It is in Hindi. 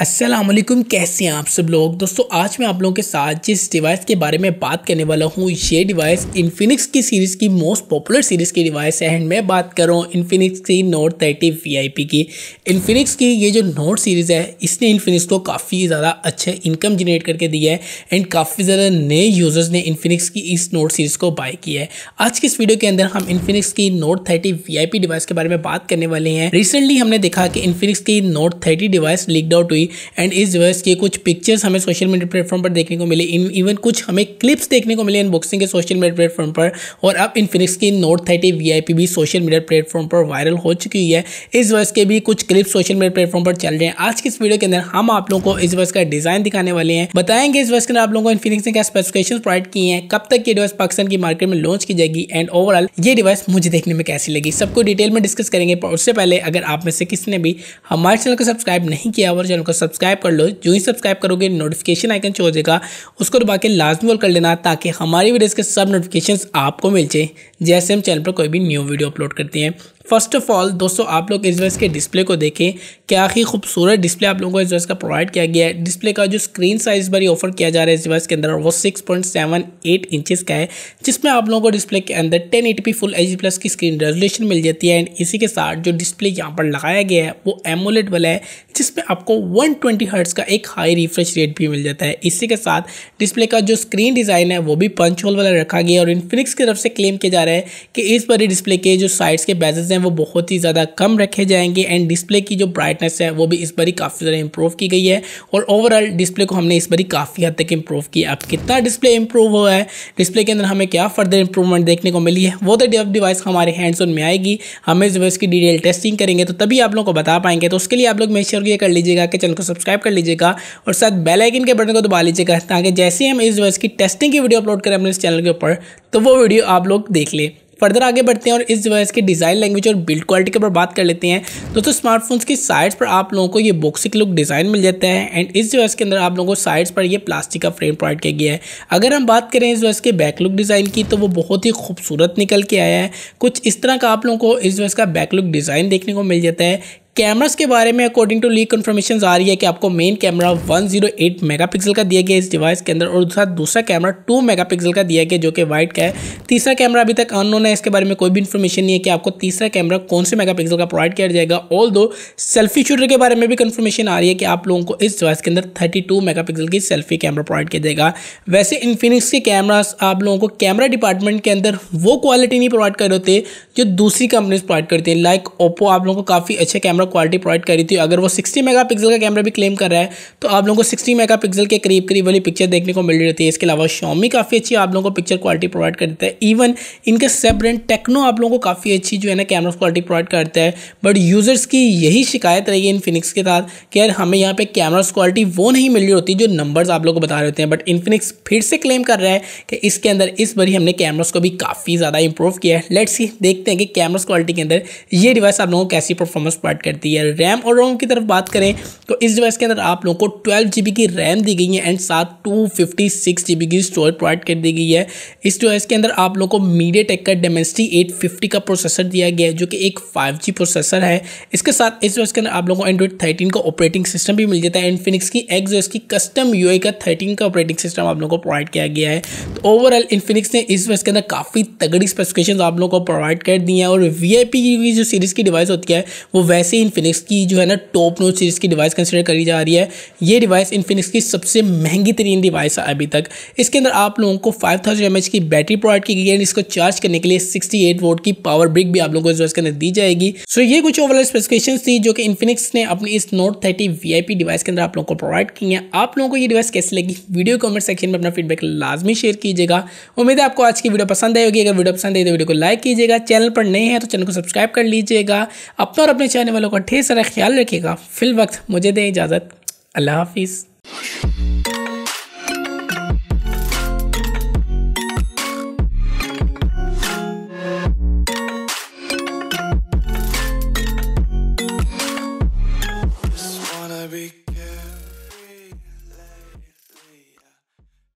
असलम कैसे हैं आप सब लोग दोस्तों आज मैं आप लोगों के साथ जिस डिवाइस के बारे में बात करने वाला हूँ ये डिवाइस इन्फिनिक्स की सीरीज़ की मोस्ट पॉपुलर सीरीज़ की डिवाइस है एंड मैं बात कर रहा हूँ इन्फिनिक्स की नोट थर्टी वी की इन्फिनिक्स की ये जो नोट सीरीज़ है इसने इन्फिनिक्स को काफ़ी ज़्यादा अच्छे इनकम जनरेट करके दिया है एंड काफ़ी ज़्यादा नए यूज़र्स ने इन्फिनिक्स की इस नोट सीरीज़ को बाय किया है आज की इस वीडियो के अंदर हम इन्फिनिक्स की नोट थर्टी वी डिवाइस के बारे में बात करने वाले हैं रिसेंटली हमने देखा कि इन्फिनिक्स की note thirty device leaked out हुई एंड इस वर्ष के कुछ पिक्चर्स हमें सोशल मीडिया प्लेटफॉर्म पर देखने को मिले इन इवन कुछ हमें क्लिप्स देखने को मिले अनबॉक्सिंग के सोशल मीडिया प्लेटफॉर्म पर और अब इनफिनिक्स की नोट थर्टी वी भी सोशल मीडिया प्लेटफॉर्म पर वायरल हो चुकी है इस वर्ष के भी कुछ क्लिप्स सोशल मीडिया प्लेटफॉर्म पर चल रहे हैं आज की इस वीडियो के अंदर हम आप लोगों को इस वर्ष का डिज़ाइन दिखाने वाले हैं बताएंगे इस वर्ष के अंदर आप लोगों को इनफिनिक्स ने क्या स्पेसिफिकेशन प्रोवाइड किए हैं कब तक ये डिवाइस पाकिस्तान की मार्केट में लॉन्च की जाएगी एंड ओवरऑल ये डिवाइस मुझे देखने में कैसी लगी सबको डिटेल में डिस्कस करेंगे पर उससे पहले अगर आप में से किसी ने भी हमारे चैनल को सब्सक्राइब नहीं किया और चैनल को सब्सक्राइब कर लो जो ही सब्सक्राइब करोगे नोटिफिकेशन आइकन शो हो जाएगा उसको दबा के लाजमी वॉल कर लेना ताकि हमारी वीडियोज़ के सब नोटिफिकेशन आपको मिल जाए जैसे हम चैनल पर कोई भी न्यू वीडियो अपलोड करते हैं फर्स्ट ऑफ ऑल दोस्तों आप लोग इस वर्ष के डिस्प्ले को देखें क्या ही खूबसूरत डिस्प्ले आप लोगों को इस वर्ष का प्रोवाइड किया गया है डिस्प्ले का जो स्क्रीन साइज ही ऑफर किया जा रहा है इस वर्स के अंदर वो six point seven eight inches का है जिसमें आप लोगों को डिस्प्ले के अंदर ten eight P full H plus की स्क्रीन रेजोल्यूशन मिल जाती है एंड इसी के साथ जो डिस्प्ले यहाँ पर लगाया गया है वो एमोलेट वाला है जिसमें आपको वन ट्वेंटी हर्ट्स का एक हाई रिफ्रेश रेट भी मिल जाता है इसी के साथ डिस्प्ले का जो स्क्रीन डिज़ाइन है वो भी पंच होल वाला रखा गया और फिनिक्स की तरफ से क्लेम किया जा रहा है कि इस बड़े डिस्प्ले के जो साइड्स के बेजेस ब्राइटनेस हैं वो बहुत ही ज़्यादा कम रखे जाएंगे एंड डिस्प्ले की जो ब्राइटनेस है वो भी इस बारी काफ़ी ज़्यादा इंप्रूव की गई है और ओवरऑल डिस्प्ले को हमने इस बारी काफ़ी हद तक इंप्रूव किया अब कितना डिस्प्ले इंप्रूव हुआ है डिस्प्ले के अंदर हमें क्या फर्दर इंप्रूवमेंट देखने को मिली है वो तो डिवाइस हमारे हैंड्स में आएगी हम इस डिवाइस की डिटेल टेस्टिंग करेंगे तो तभी आप लोग को बता पाएंगे तो उसके लिए आप लोग मेश्योर ये कर लीजिएगा कि चैनल को सब्सक्राइब कर लीजिएगा और साथ बेल आइकन के बटन को दबा लीजिएगा ताकि जैसे ही हम इस डिवाइस की टेस्टिंग की वीडियो अपलोड करें अपने इस चैनल के ऊपर तो वो वीडियो आप लोग देख लें फर्दर आगे बढ़ते हैं और इस डिवाइस के डिज़ाइन लैंग्वेज और बिल्ड क्वालिटी के ऊपर बात कर लेते हैं दोस्तों स्मार्टफोन्स की साइड्स पर आप लोगों को ये बॉक्सिक लुक डिज़ाइन मिल जाता है एंड इस डिवाइस के अंदर आप लोगों को साइड्स पर ये प्लास्टिक का फ्रेम प्रोवाइड किया गया है अगर हम बात करें इस डिवाइस के बैक लुक डिज़ाइन की तो वो बहुत ही खूबसूरत निकल के आया है कुछ इस तरह का आप लोगों को इस डिवाइस का बैक लुक डिज़ाइन देखने को मिल जाता है कैमरास के बारे में अकॉर्डिंग टू लीक कन्फर्मेशन आ रही है कि आपको मेन कैमरा 108 मेगापिक्सल का दिया गया इस डिवाइस के अंदर और दूसरा दूसरा कैमरा 2 मेगापिक्सल का दिया गया जो कि वाइट का है तीसरा कैमरा अभी तक अनोन है इसके बारे में कोई भी इन्फॉर्मेशन नहीं है कि आपको तीसरा कैमरा कौन से मेगा का प्रोवाइड किया जाएगा ऑल दो सेल्फी शूटर के बारे में भी कन्फर्मेशन आ रही है कि आप लोगों को इस डिवाइस के अंदर थर्टी टू की सेल्फी कैमरा प्रोवाइड किया जाएगा वैसे इन्फिनिक्स के कैमराज आप लोगों को कैमरा डिपार्टमेंट के अंदर वो क्वालिटी नहीं प्रोवाइड कर होते जो दूसरी कंपनीज प्रोवाइड करती हैं लाइक ओप्पो आप लोगों को काफ़ी अच्छे कैमरा कैमरा क्वालिटी प्रोवाइड करी थी अगर वो सिक्सटी मेगा का कैमरा भी क्लेम कर रहा है तो आप लोगों को सिक्सटी मेगा के करीब करीब वाली पिक्चर देखने को मिल रही है इसके अलावा शॉमी काफ़ी अच्छी आप लोगों को पिक्चर क्वालिटी प्रोवाइड करता है इवन इनके सब टेक्नो आप लोगों को काफ़ी अच्छी जो है ना कैमरा क्वालिटी प्रोवाइड करता है बट यूज़र्स की यही शिकायत रही है इनफिनिक्स के साथ कि यार हमें यहाँ पे कैमरा क्वालिटी वो नहीं मिल रही होती जो नंबर्स आप लोग को बता रहे होते हैं बट इनफिनिक्स फिर से क्लेम कर रहा है कि इसके अंदर इस बारी हमने कैमराज को भी काफ़ी ज़्यादा इंप्रूव किया है लेट्स देखते हैं कि कैमराज क्वालिटी के अंदर ये डिवाइस आप लोगों को कैसी परफॉर्मेंस प्रोवाइड करती है रैम और रोम की तरफ बात करें तो इस डिवाइस के अंदर आप लोगों को ट्वेल्व जी की रैम दी गई है एंड साथ टू फिफ्टी की स्टोरेज प्रोवाइड कर दी गई है इस डिवाइस के अंदर आप लोग को मीडिया टेक का डेमेस्टी एट का प्रोसेसर दिया गया है जो कि एक फाइव प्रोसेसर है इसके साथ इस डिवाइस के अंदर आप लोगों को एंड्रॉइड थर्टीन का ऑपरेटिंग सिस्टम भी मिल जाता है इन्फिनिक्स की एक्स की कस्टम यू का थर्टीन का ऑपरेटिंग सिस्टम आप लोगों को प्रोवाइड किया गया है तो ओवरऑल इन्फिनिक्स ने इस डिवाइस के अंदर काफ़ी तगड़ी स्पेसिफिकेशन आप लोगों को प्रोवाइड कर दी हैं और वी की जो सीरीज़ की डिवाइस होती है वो वैसे ये इन्फिनिक्स की जो है ना टॉप नोट सीरीज़ की डिवाइस कंसिडर करी जा रही है ये डिवाइस इन्फिनिक्स की सबसे महंगी तरीन डिवाइस है अभी तक इसके अंदर आप लोगों को फाइव थाउजेंड की बैटरी प्रोवाइड की गई है इसको चार्ज करने के लिए सिक्सटी एट की पावर ब्रिक भी आप लोगों को इस डिवाइस के अंदर दी जाएगी सो ये कुछ ओवरऑल स्पेसिफिकेशन थी जो कि इन्फिनिक्स ने अपनी इस नोट थर्टी वी डिवाइस के अंदर आप लोगों को प्रोवाइड की है आप लोगों को ये डिवाइस कैसे लगी वीडियो कमेंट सेक्शन में अपना फीडबैक लाजमी शेयर कीजिएगा उम्मीद है आपको आज की वीडियो पसंद आई होगी अगर वीडियो पसंद आई तो वीडियो को लाइक कीजिएगा चैनल पर नए हैं तो चैनल को सब्सक्राइब कर लीजिएगा अपना और अपने चैनल वालों लोग का ढेर सारा ख्याल रखिएगा फिल वक्त मुझे दें इजाज़त अल्लाह हाफिज़